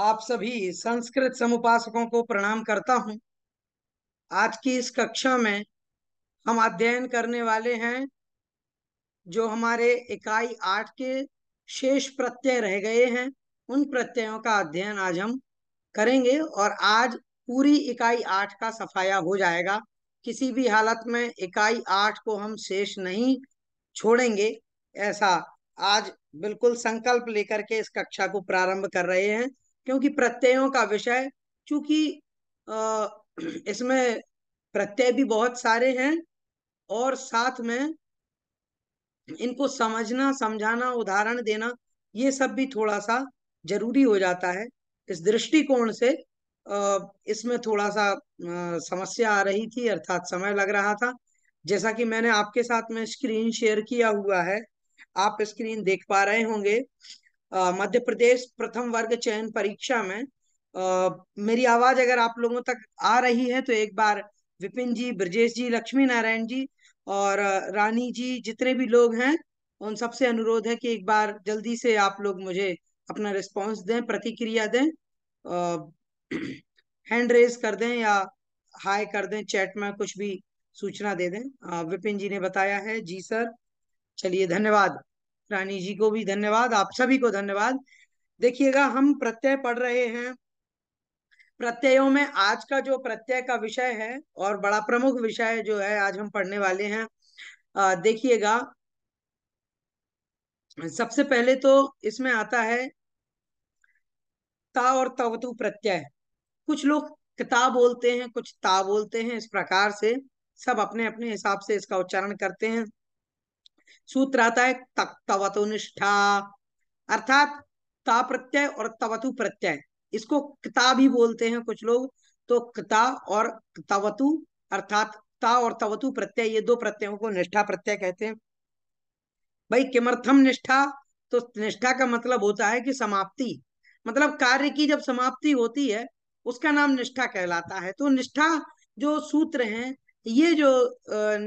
आप सभी संस्कृत समुपासकों को प्रणाम करता हूं आज की इस कक्षा में हम अध्ययन करने वाले हैं जो हमारे इकाई आठ के शेष प्रत्यय रह गए हैं उन प्रत्ययों का अध्ययन आज हम करेंगे और आज पूरी इकाई आठ का सफाया हो जाएगा किसी भी हालत में इकाई आठ को हम शेष नहीं छोड़ेंगे ऐसा आज बिल्कुल संकल्प लेकर के इस कक्षा को प्रारंभ कर रहे हैं क्योंकि प्रत्ययों का विषय चूंकि इसमें प्रत्यय भी बहुत सारे हैं और साथ में इनको समझना समझाना उदाहरण देना ये सब भी थोड़ा सा जरूरी हो जाता है इस दृष्टिकोण से इसमें थोड़ा सा समस्या आ रही थी अर्थात समय लग रहा था जैसा कि मैंने आपके साथ में स्क्रीन शेयर किया हुआ है आप स्क्रीन देख पा रहे होंगे मध्य प्रदेश प्रथम वर्ग चयन परीक्षा में आ, मेरी आवाज अगर आप लोगों तक आ रही है तो एक बार विपिन जी ब्रजेश जी लक्ष्मी नारायण जी और रानी जी जितने भी लोग हैं उन सबसे अनुरोध है कि एक बार जल्दी से आप लोग मुझे अपना रिस्पांस दें प्रतिक्रिया दें हैंड रेज कर दें या हाय कर दें चैट में कुछ भी सूचना दे दें आ, विपिन जी ने बताया है जी सर चलिए धन्यवाद रानी जी को भी धन्यवाद आप सभी को धन्यवाद देखिएगा हम प्रत्यय पढ़ रहे हैं प्रत्ययों में आज का जो प्रत्यय का विषय है और बड़ा प्रमुख विषय जो है आज हम पढ़ने वाले हैं देखिएगा सबसे पहले तो इसमें आता है ता और तवतु प्रत्यय कुछ लोग ता बोलते हैं कुछ ता बोलते हैं इस प्रकार से सब अपने अपने हिसाब से इसका उच्चारण करते हैं सूत्र आता है तक्तवतु निष्ठा अर्थात ता प्रत्यय और तवतु प्रत्यय इसको किता भी बोलते हैं कुछ लोग तो किता और तवतु अर्थात ता और तवतु प्रत्यय ये दो प्रत्ययों को निष्ठा प्रत्यय कहते हैं भाई किमर्थम निष्ठा तो निष्ठा का मतलब होता है कि समाप्ति मतलब कार्य की जब समाप्ति होती है उसका नाम निष्ठा कहलाता है तो निष्ठा जो सूत्र हैं तो ये जो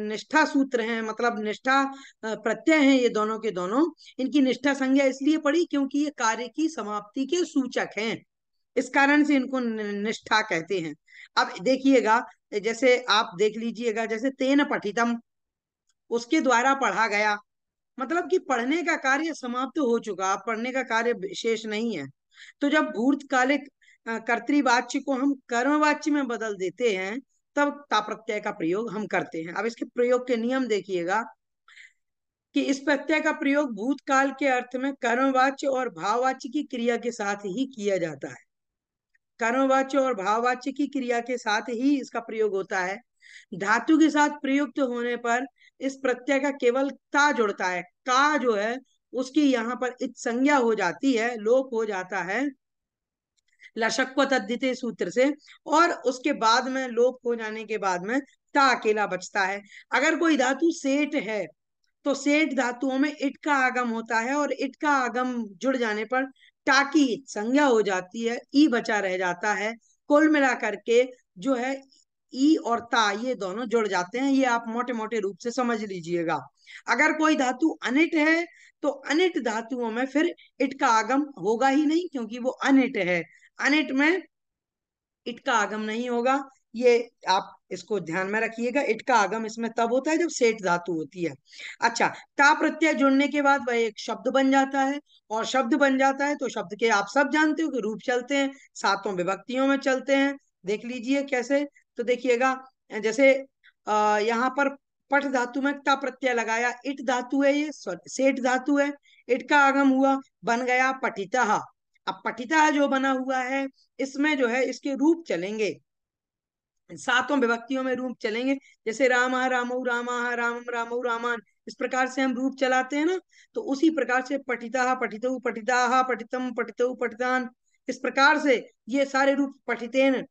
निष्ठा सूत्र है मतलब निष्ठा प्रत्यय है ये दोनों के दोनों इनकी निष्ठा संज्ञा इसलिए पड़ी क्योंकि ये कार्य की समाप्ति के सूचक हैं इस कारण से इनको निष्ठा कहते हैं अब देखिएगा जैसे आप देख लीजिएगा जैसे तेन पठितम उसके द्वारा पढ़ा गया मतलब कि पढ़ने का कार्य समाप्त हो चुका पढ़ने का कार्य शेष नहीं है तो जब भूतकालिक कर्तवाच्य को हम कर्मवाच्य में बदल देते हैं तब ताप्रत्यय का प्रयोग हम करते हैं अब इसके प्रयोग के नियम देखिएगा कि इस प्रत्यय का प्रयोग भूतकाल के अर्थ में कर्मवाच्य और भाववाच्य की क्रिया के साथ ही किया जाता है कर्मवाच्य और भाववाच्य की क्रिया के साथ ही इसका प्रयोग होता है धातु के साथ प्रयुक्त होने पर इस प्रत्यय का केवल ता जुड़ता है का जो है उसकी यहाँ पर इत संज्ञा हो जाती है लोप हो जाता है लशक पद्धित सूत्र से और उसके बाद में लोप हो जाने के बाद में ता अकेला बचता है अगर कोई धातु सेठ है तो सेठ धातुओं में इट का आगम होता है और इट का आगम जुड़ जाने पर टाकी संज्ञा हो जाती है ई बचा रह जाता है कुल मिला करके जो है ई और ता ये दोनों जुड़ जाते हैं ये आप मोटे मोटे रूप से समझ लीजिएगा अगर कोई धातु अनिट है तो अनिट धातुओं में फिर इट का आगम होगा ही नहीं क्योंकि वो अनिट है अनिट में इट का आगम नहीं होगा ये आप इसको ध्यान में रखिएगा इट का आगम इसमें तब होता है जब सेठ धातु होती है अच्छा ता प्रत्यय जुड़ने के बाद वह एक शब्द बन जाता है और शब्द बन जाता है तो शब्द के आप सब जानते हो कि रूप चलते हैं सातों विभक्तियों में चलते हैं देख लीजिए कैसे तो देखिएगा जैसे अः यहाँ पर पठ धातु में ता प्रत्यय लगाया इट धातु है ये सेठ धातु है इट का आगम हुआ बन गया पठिता अब पठिता जो बना हुआ है इसमें जो है इसके रूप चलेंगे सातों विभक्तियों में रूप चलेंगे जैसे राम रामो राम राम रामो रामान इस प्रकार से हम रूप चलाते हैं ना तो उसी प्रकार से पठिता पठित पठिता पठितम पठित पठितान इस प्रकार से ये सारे रूप पठितेन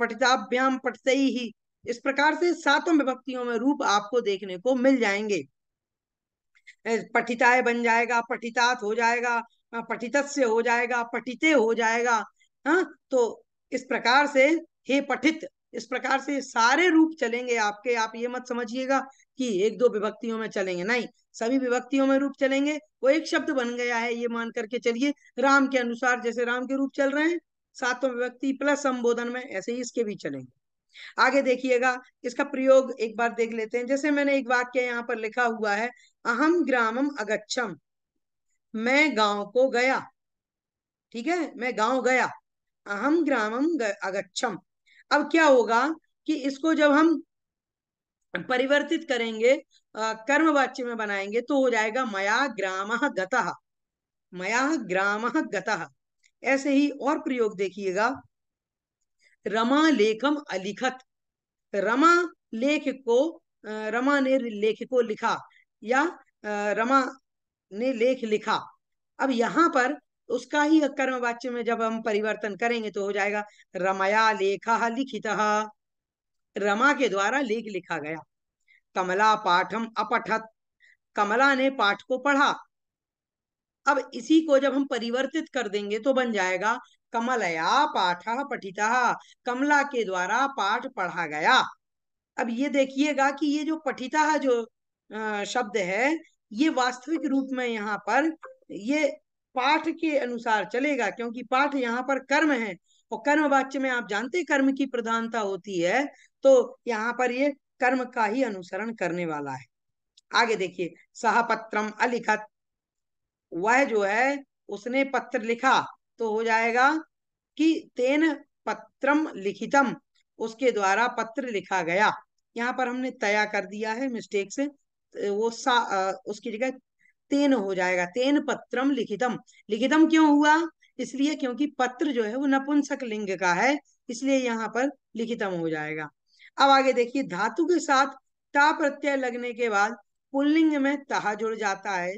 पठिताभ्याम पठित ही इस प्रकार से सातों विभक्तियों में रूप आपको देखने को मिल जाएंगे पठिताय बन जाएगा पठितात हो जाएगा हाँ, पठित से हो जाएगा पठिते हो जाएगा हाँ तो इस प्रकार से हे पठित इस प्रकार से सारे रूप चलेंगे आपके आप ये मत समझिएगा कि एक दो विभक्तियों में चलेंगे नहीं सभी विभक्तियों में रूप चलेंगे वो एक शब्द बन गया है ये मान करके चलिए राम के अनुसार जैसे राम के रूप चल रहे हैं सातों विभक्ति प्लस संबोधन में ऐसे ही इसके भी चलेंगे आगे देखिएगा इसका प्रयोग एक बार देख लेते हैं जैसे मैंने एक वाक्य यहाँ पर लिखा हुआ है अहम ग्रामम अगच्छम मैं गांव को गया ठीक है मैं गांव गया अहम ग्रामम अगच्छम अब क्या होगा कि इसको जब हम परिवर्तित करेंगे कर्म वाच्य में बनाएंगे तो हो जाएगा मया ग्राम गतः मया ग्राम गतः ऐसे ही और प्रयोग देखिएगा रमा लेखम अलिखत रमा लेख को रमा ने लेख को लिखा या रमा ने लेख लिखा अब यहाँ पर उसका ही कर्म वाच्य में जब हम परिवर्तन करेंगे तो हो जाएगा रमया लेखा लिखित रमा के द्वारा लेख लिखा गया कमला पाठम अपठत कमला ने पाठ को पढ़ा अब इसी को जब हम परिवर्तित कर देंगे तो बन जाएगा कमलया पाठ पठिता कमला के द्वारा पाठ पढ़ा गया अब ये देखिएगा कि ये जो पठिता जो शब्द है ये वास्तविक रूप में यहाँ पर ये पाठ के अनुसार चलेगा क्योंकि पाठ यहाँ पर कर्म है और कर्म वाच्य में आप जानते कर्म की प्रधानता होती है तो यहाँ पर ये कर्म का ही अनुसरण करने वाला है आगे देखिए सहपत्रम अलिखत वह जो है उसने पत्र लिखा तो हो जाएगा कि तेन पत्रम लिखितम उसके द्वारा पत्र लिखा गया यहाँ पर हमने तया कर दिया है मिस्टेक से वो सा उसकी जगह तेन हो जाएगा तेन पत्रम लिखितम लिखितम क्यों हुआ इसलिए क्योंकि पत्र जो है वो नपुंसक लिंग का है इसलिए यहाँ पर लिखितम हो जाएगा अब आगे देखिए धातु के साथ ता प्रत्यय लगने के बाद पुल्लिंग में तहा जुड़ जाता है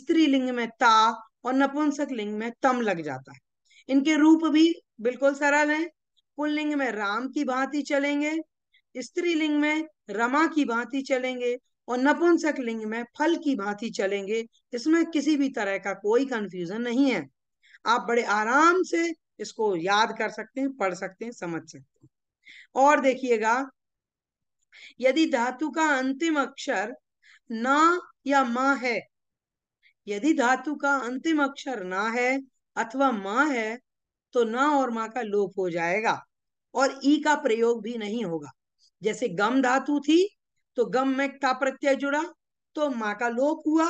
स्त्रीलिंग में ता और नपुंसक लिंग में तम लग जाता है इनके रूप भी बिल्कुल सरल है पुल्लिंग में राम की भांति चलेंगे स्त्रीलिंग में रमा की भांति चलेंगे और नपुंसक लिंग में फल की भांति चलेंगे इसमें किसी भी तरह का कोई कंफ्यूजन नहीं है आप बड़े आराम से इसको याद कर सकते हैं पढ़ सकते हैं समझ सकते हैं और देखिएगा यदि धातु का अंतिम अक्षर ना या माँ है यदि धातु का अंतिम अक्षर ना है अथवा माँ है तो ना और माँ का लोप हो जाएगा और ई का प्रयोग भी नहीं होगा जैसे गम धातु थी तो गम में क्ता प्रत्यय जुड़ा तो माँ का लोप हुआ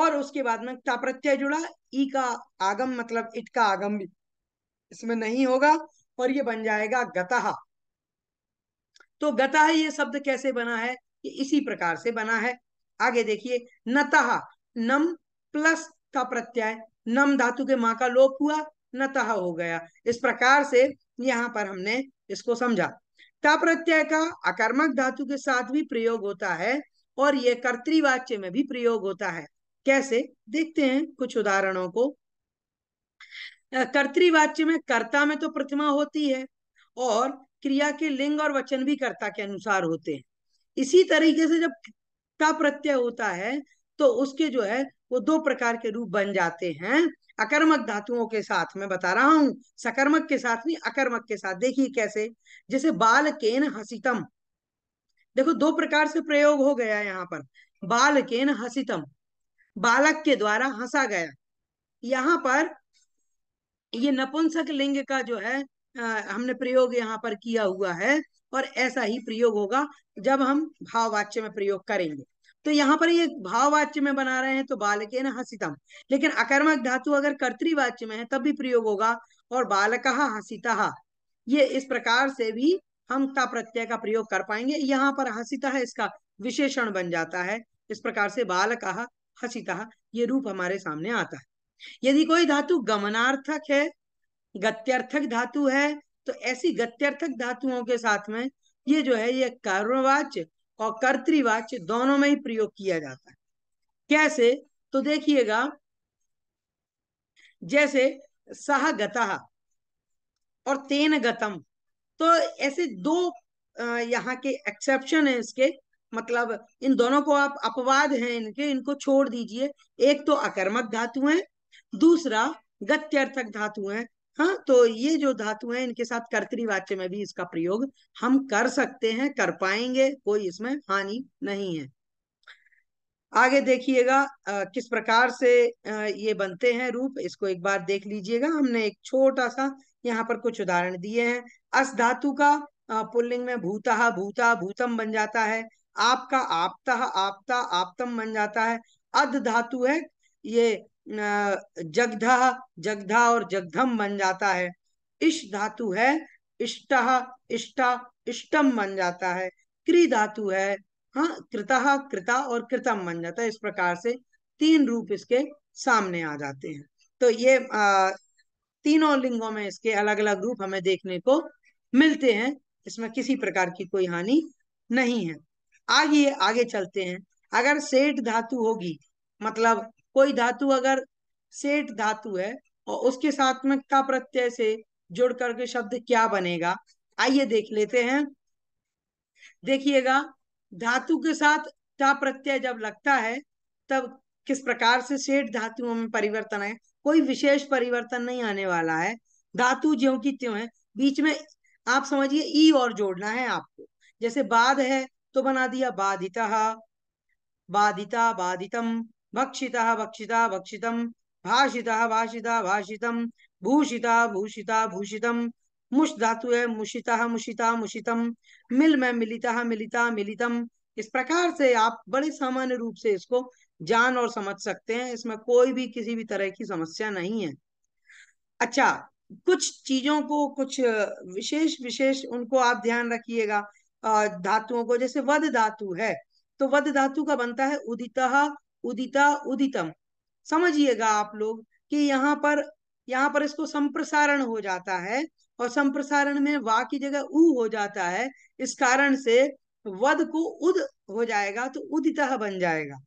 और उसके बाद में क्ता प्रत्यय जुड़ा ई का आगम मतलब इट का आगम भी इसमें नहीं होगा और ये बन जाएगा गतः तो गतः ये शब्द कैसे बना है ये इसी प्रकार से बना है आगे देखिए नतः नम प्लस का प्रत्यय नम धातु के माँ का लोप हुआ नतः हो गया इस प्रकार से यहाँ पर हमने इसको समझा ता प्रत्यय का अकर्मक धातु के साथ भी प्रयोग होता है और यह कर्तवाच्य में भी प्रयोग होता है कैसे देखते हैं कुछ उदाहरणों को कर्तवाच्य में कर्ता में तो प्रतिमा होती है और क्रिया के लिंग और वचन भी कर्ता के अनुसार होते हैं इसी तरीके से जब का प्रत्यय होता है तो उसके जो है वो दो प्रकार के रूप बन जाते हैं अकर्मक धातुओं के साथ मैं बता रहा हूं सकर्मक के साथ नहीं अकर्मक के साथ देखिए कैसे जैसे बाल केन हसितम देखो दो प्रकार से प्रयोग हो गया यहाँ पर बाल केन हसितम बालक के द्वारा हंसा गया यहाँ पर ये नपुंसक लिंग का जो है आ, हमने प्रयोग यहाँ पर किया हुआ है और ऐसा ही प्रयोग होगा जब हम भाववाच्य में प्रयोग करेंगे तो यहाँ पर ये भाववाच्य में बना रहे हैं तो बालके न हसितम लेकिन अकर्मक धातु अगर कर्तवाच्य में है तब भी प्रयोग होगा और बालक हसीता ये इस प्रकार से भी हम ता प्रत्यय का प्रयोग कर पाएंगे यहाँ पर हसीता इसका विशेषण बन जाता है इस प्रकार से बालक हसीता ये रूप हमारे सामने आता है यदि कोई धातु गमनार्थक है गत्यर्थक धातु है तो ऐसी गत्यर्थक धातुओं के साथ में ये जो है ये कर्मवाच्य और कर्तवाच्य दोनों में ही प्रयोग किया जाता है कैसे तो देखिएगा जैसे सह गता और तेन गतम तो ऐसे दो यहाँ के एक्सेप्शन है इसके मतलब इन दोनों को आप अपवाद हैं इनके इनको छोड़ दीजिए एक तो अकर्मक धातु है दूसरा गत्यर्थक धातु है हाँ तो ये जो धातु है इनके साथ कर्तरीवाच्य में भी इसका प्रयोग हम कर सकते हैं कर पाएंगे कोई इसमें हानि नहीं है आगे देखिएगा किस प्रकार से आ, ये बनते हैं रूप इसको एक बार देख लीजिएगा हमने एक छोटा सा यहाँ पर कुछ उदाहरण दिए हैं अस धातु का पुल्लिंग में भूता भूता भूतम बन जाता है आपका आपता आपता आपतम बन जाता है अध धातु है ये जगधा जगधा और जगधम बन जाता है इष्ट धातु है इष्ट इष्टा इष्टम बन जाता है क्री धातु है हाँ कृतः कृता और कृतम बन जाता है इस प्रकार से तीन रूप इसके सामने आ जाते हैं तो ये आ, तीनों लिंगों में इसके अलग अलग रूप हमें देखने को मिलते हैं इसमें किसी प्रकार की कोई हानि नहीं है आगे आगे चलते हैं अगर सेठ धातु होगी मतलब कोई धातु अगर सेठ धातु है और उसके साथ में का प्रत्यय से जोड़ करके शब्द क्या बनेगा आइए देख लेते हैं देखिएगा धातु के साथ ता प्रत्यय जब लगता है तब किस प्रकार से सेठ धातुओं में परिवर्तन है कोई विशेष परिवर्तन नहीं आने वाला है धातु ज्यो की त्यों है बीच में आप समझिए ई और जोड़ना है आपको जैसे बाद है तो बना दिया बाधिता बाधिता बाधितम भक्षिता भक्षिता भक्षितम भाषिता भाषिता भाषितम भूषिता भूषिता भूषितम मुश धातु है मुशिता मुशिता मुशितम मिल में मिलिता मिलिता मिलितम इस प्रकार से आप बड़े सामान्य रूप से इसको जान और समझ सकते हैं इसमें कोई भी किसी भी तरह की समस्या नहीं है अच्छा कुछ चीजों को कुछ विशेष विशेष उनको आप ध्यान रखिएगा धातुओं को जैसे वध धातु है तो वध धातु का बनता है उदिता उदिता उदितम समझिएगा आप लोग कि यहाँ पर यहाँ पर इसको संप्रसारण हो जाता है और संप्रसारण में वा की जगह उ हो जाता है इस कारण से वध को उद हो जाएगा तो उदित बन जाएगा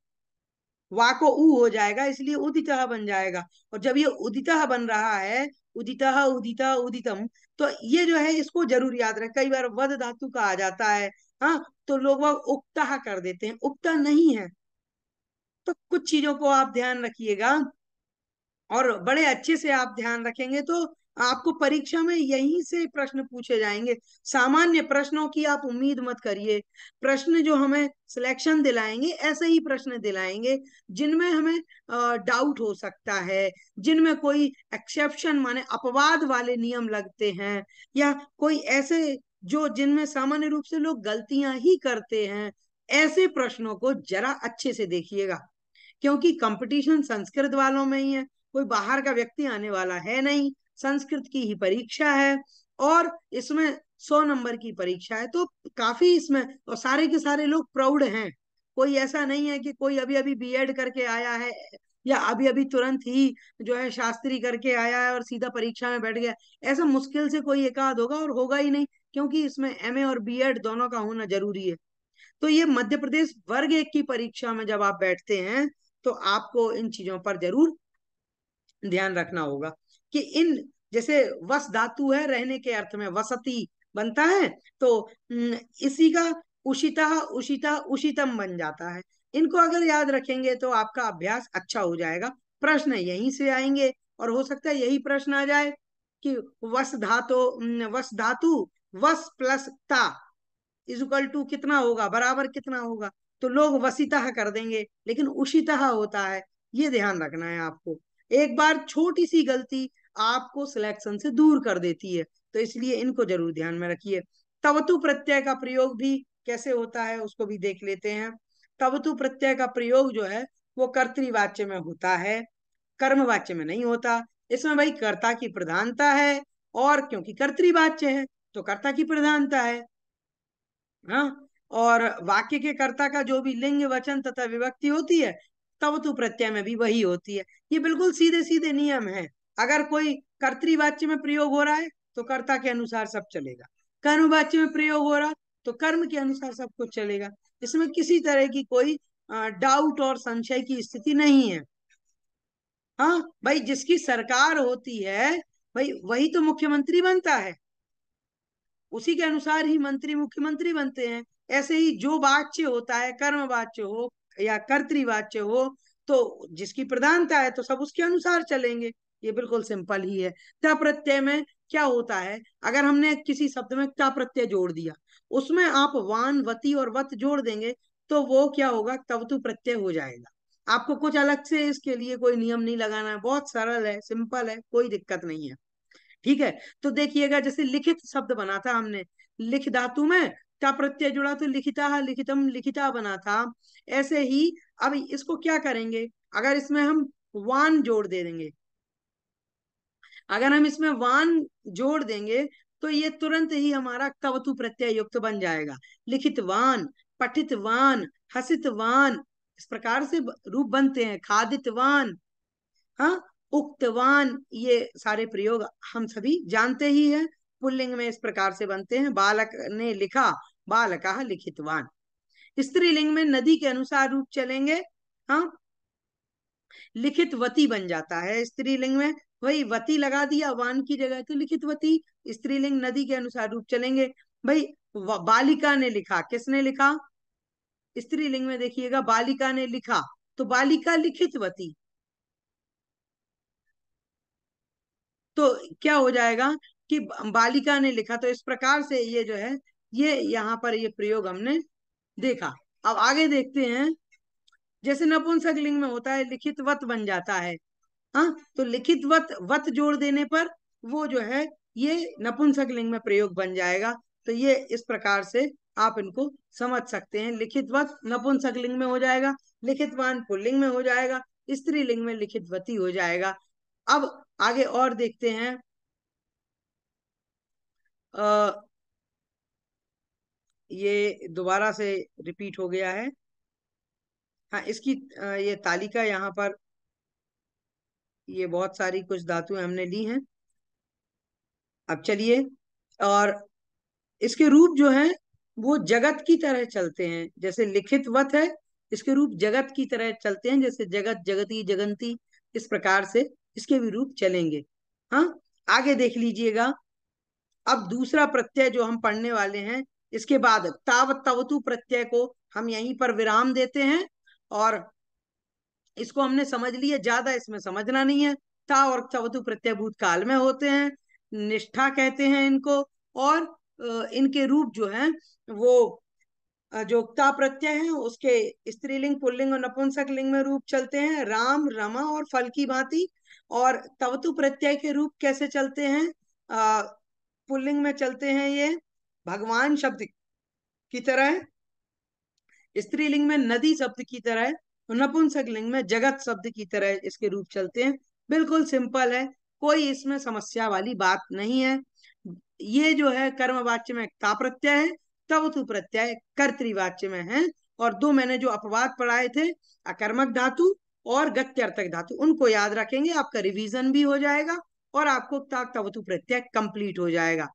वा को उ हो जाएगा इसलिए उदित बन जाएगा और जब ये उदित बन रहा है उदित उदित उदितम तो ये जो है इसको जरूर याद रहे कई बार वध धातु का आ जाता है हाँ तो लोग वह उक्ता कर देते हैं उक्ता नहीं है तो कुछ चीजों को आप ध्यान रखिएगा और बड़े अच्छे से आप ध्यान रखेंगे तो आपको परीक्षा में यहीं से प्रश्न पूछे जाएंगे सामान्य प्रश्नों की आप उम्मीद मत करिए प्रश्न जो हमें सिलेक्शन दिलाएंगे ऐसे ही प्रश्न दिलाएंगे जिनमें हमें डाउट हो सकता है जिनमें कोई एक्सेप्शन माने अपवाद वाले नियम लगते हैं या कोई ऐसे जो जिनमें सामान्य रूप से लोग गलतियां ही करते हैं ऐसे प्रश्नों को जरा अच्छे से देखिएगा क्योंकि कंपटीशन संस्कृत वालों में ही है कोई बाहर का व्यक्ति आने वाला है नहीं संस्कृत की ही परीक्षा है और इसमें सौ नंबर की परीक्षा है तो काफी इसमें और सारे के सारे लोग प्राउड हैं कोई ऐसा नहीं है कि कोई अभी अभी बी करके आया है या अभी अभी तुरंत ही जो है शास्त्री करके आया है और सीधा परीक्षा में बैठ गया ऐसा मुश्किल से कोई एकाध होगा और होगा ही नहीं क्योंकि इसमें एम और बी दोनों का होना जरूरी है तो ये मध्य प्रदेश वर्ग एक की परीक्षा में जब आप बैठते हैं तो आपको इन चीजों पर जरूर ध्यान रखना होगा कि इन जैसे वस धातु है रहने के अर्थ में वसती बनता है तो इसी का उषिता उषिता उषितम बन जाता है इनको अगर याद रखेंगे तो आपका अभ्यास अच्छा हो जाएगा प्रश्न यहीं से आएंगे और हो सकता है यही प्रश्न आ जाए कि वस धातु वस धातु वस प्लस ता इक्वल टू कितना होगा बराबर कितना होगा तो लोग वसीतः कर देंगे लेकिन उषितः होता है ये ध्यान रखना है आपको एक बार छोटी सी गलती आपको सिलेक्शन से दूर कर देती है तो इसलिए इनको जरूर ध्यान में रखिए तवतु प्रत्यय का प्रयोग भी कैसे होता है उसको भी देख लेते हैं तवतु प्रत्यय का प्रयोग जो है वो कर्तवाच्य में होता है कर्मवाच्य में नहीं होता इसमें भाई कर्ता की प्रधानता है और क्योंकि कर्तवाच्य है तो कर्ता की प्रधानता है हाँ और वाक्य के कर्ता का जो भी लिंग वचन तथा विभक्ति होती है तब तु तो प्रत्यय में भी वही होती है ये बिल्कुल सीधे सीधे नियम है अगर कोई कर्तवाच्य में प्रयोग हो रहा है तो कर्ता के अनुसार सब चलेगा कर्मवाच्य में प्रयोग हो रहा तो कर्म के अनुसार सब कुछ चलेगा इसमें किसी तरह की कोई डाउट और संशय की स्थिति नहीं है हाँ भाई जिसकी सरकार होती है भाई वही तो मुख्यमंत्री बनता है उसी के अनुसार ही मंत्री मुख्यमंत्री बनते हैं ऐसे ही जो वाच्य होता है कर्म वाच्य हो या कर्तवाच्य हो तो जिसकी प्रधानता है तो सब उसके अनुसार चलेंगे ये बिल्कुल सिंपल ही है त प्रत्यय में क्या होता है अगर हमने किसी शब्द में त प्रत्यय जोड़ दिया उसमें आप वान वती और वत जोड़ देंगे तो वो क्या होगा तवतु तो प्रत्यय हो जाएगा आपको कुछ अलग से इसके लिए कोई नियम नहीं लगाना है बहुत सरल है सिंपल है कोई दिक्कत नहीं है ठीक है तो देखिएगा जैसे लिखित शब्द बना था हमने लिख धातु में ता प्रत्यय जुड़ा तो लिखिता लिखितम लिखिता बना था ऐसे ही अब इसको क्या करेंगे अगर इसमें हम वान जोड़ दे देंगे अगर हम इसमें वान जोड़ देंगे तो ये तुरंत ही हमारा कवतु प्रत्यय युक्त बन जाएगा लिखित वान पठित वान हसित वान इस प्रकार से रूप बनते हैं खादित वान हाँ उक्तवान ये सारे प्रयोग हम सभी जानते ही हैं पुल्लिंग में इस प्रकार से बनते हैं बालक ने लिखा लिखित लिखितवान स्त्रीलिंग में नदी के अनुसार रूप चलेंगे हाँ लिखित वती बन जाता है स्त्रीलिंग में वही वती लगा दिया वान की जगह तो लिखित वती स्त्रीलिंग नदी के अनुसार रूप चलेंगे भाई बालिका ने लिखा किसने लिखा स्त्रीलिंग में देखिएगा बालिका ने लिखा तो बालिका लिखित वती तो क्या हो जाएगा कि बालिका ने लिखा तो इस प्रकार से ये जो है ये यहाँ पर ये प्रयोग हमने देखा अब आगे देखते हैं जैसे नपुंसक लिंग में होता है लिखित वत बन जाता है हा? तो लिखित वत वत जोड़ देने पर वो जो है ये नपुंसक लिंग में प्रयोग बन जाएगा तो ये इस प्रकार से आप इनको समझ सकते हैं लिखित वत नपुंसक लिंग में हो जाएगा लिखित वान पुलिंग में हो जाएगा स्त्री लिंग में लिखित वती हो जाएगा अब आगे और देखते हैं अः ये दोबारा से रिपीट हो गया है हाँ इसकी ये तालिका यहाँ पर ये बहुत सारी कुछ धातुएं हमने ली हैं अब चलिए और इसके रूप जो है वो जगत की तरह चलते हैं जैसे लिखित वत है इसके रूप जगत की तरह चलते हैं जैसे जगत जगती जगंती इस प्रकार से इसके भी रूप चलेंगे हाँ आगे देख लीजिएगा अब दूसरा प्रत्यय जो हम पढ़ने वाले हैं इसके बाद ताव तवतु प्रत्यय को हम यहीं पर विराम देते हैं और इसको हमने समझ लिया ज्यादा इसमें समझना नहीं है ता और तवतु प्रत्यय भूतकाल में होते हैं निष्ठा कहते हैं इनको और इनके रूप जो है वो जो ता प्रत्यय है उसके स्त्रीलिंग पुल्लिंग और नपुंसक लिंग में रूप चलते हैं राम रमा और फल की भांति और तवतु प्रत्यय के रूप कैसे चलते हैं अः पुल्लिंग में चलते हैं ये भगवान शब्द की तरह है स्त्रीलिंग में नदी शब्द की तरह है नपुंसक लिंग में जगत शब्द की तरह इसके रूप चलते हैं बिल्कुल सिंपल है कोई इसमें समस्या वाली बात नहीं है ये जो है कर्मवाच्य में ता प्रत्यय है तब तु प्रत्यय कर्तवाच्य में है और दो मैंने जो अपवाद पढ़ाए थे अकर्मक धातु और गत्यर्थक धातु उनको याद रखेंगे आपका रिवीजन भी हो जाएगा और आपको तवतु प्रत्यय कंप्लीट हो जाएगा